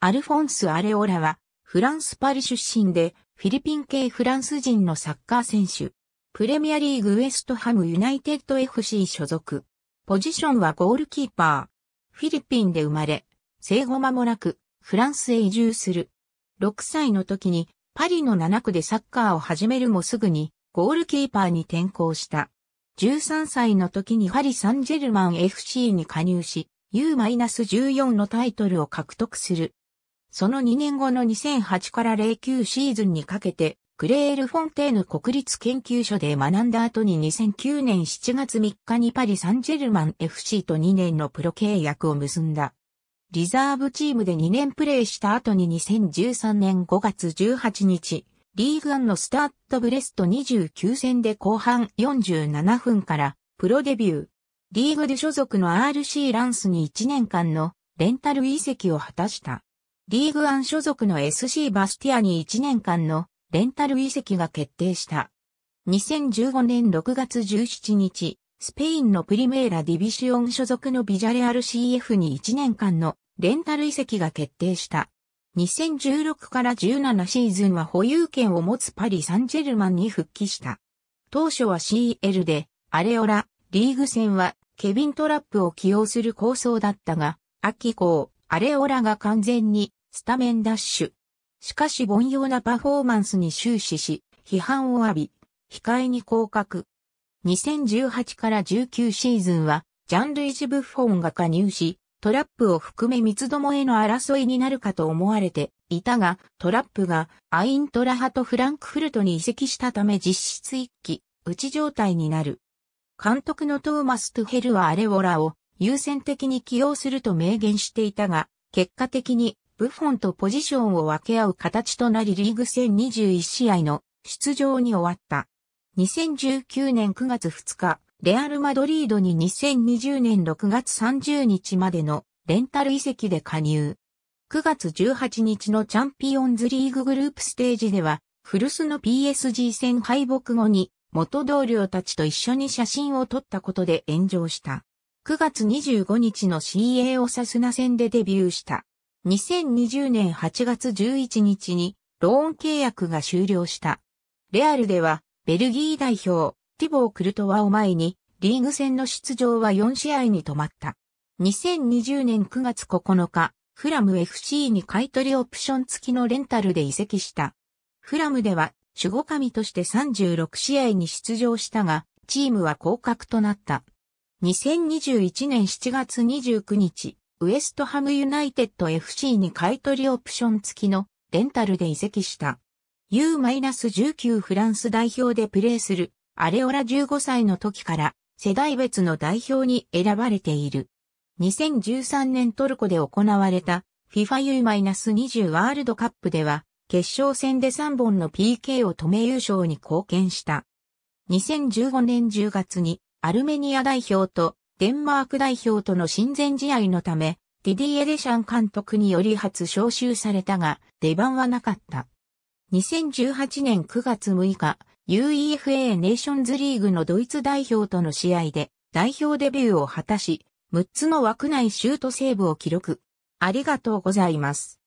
アルフォンス・アレオラは、フランス・パリ出身で、フィリピン系フランス人のサッカー選手。プレミアリーグウエストハムユナイテッド FC 所属。ポジションはゴールキーパー。フィリピンで生まれ、生後間もなく、フランスへ移住する。6歳の時に、パリの7区でサッカーを始めるもすぐに、ゴールキーパーに転向した。13歳の時にパリ・サンジェルマン FC に加入し、U-14 のタイトルを獲得する。その2年後の2008から09シーズンにかけて、クレールフォンテーヌ国立研究所で学んだ後に2009年7月3日にパリ・サンジェルマン FC と2年のプロ契約を結んだ。リザーブチームで2年プレーした後に2013年5月18日、リーグアンのスタートブレスト29戦で後半47分からプロデビュー。リーグで所属の RC ランスに1年間のレンタル移籍を果たした。リーグアン所属の SC バスティアに1年間のレンタル移籍が決定した。2015年6月17日、スペインのプリメーラディビシオン所属のビジャレアル CF に1年間のレンタル移籍が決定した。2016から17シーズンは保有権を持つパリ・サンジェルマンに復帰した。当初は CL で、アレオラ、リーグ戦は、ケビン・トラップを起用する構想だったが、秋以降、アレオラが完全にスタメンダッシュ。しかし凡庸なパフォーマンスに終始し、批判を浴び、控えに降格。2018から19シーズンは、ジャンルイジ・ブッフォンが加入し、トラップを含め三つどもへの争いになるかと思われていたが、トラップがアイントラハとフランクフルトに移籍したため実質一期、打ち状態になる。監督のトーマス・トゥヘルはアレオラを優先的に起用すると明言していたが、結果的にブフォンとポジションを分け合う形となりリーグ戦21試合の出場に終わった。2019年9月2日、レアル・マドリードに2020年6月30日までのレンタル移籍で加入。9月18日のチャンピオンズリーググループステージでは、古巣の PSG 戦敗北後に元同僚たちと一緒に写真を撮ったことで炎上した。9月25日の CA オサスナ戦でデビューした。2020年8月11日にローン契約が終了した。レアルでは、ベルギー代表、ティボー・クルトワを前に、リーグ戦の出場は4試合に止まった。2020年9月9日、フラム FC に買取オプション付きのレンタルで移籍した。フラムでは守護神として36試合に出場したが、チームは降格となった。2021年7月29日、ウエストハムユナイテッド FC に買取オプション付きのレンタルで移籍した。U-19 フランス代表でプレーするアレオラ15歳の時から世代別の代表に選ばれている。2013年トルコで行われた FIFAU-20 ワールドカップでは決勝戦で3本の PK を止め優勝に貢献した。2015年10月にアルメニア代表とデンマーク代表との親善試合のため、ディディエ・デシャン監督により初招集されたが、出番はなかった。2018年9月6日、UEFA ネーションズリーグのドイツ代表との試合で代表デビューを果たし、6つの枠内シュートセーブを記録。ありがとうございます。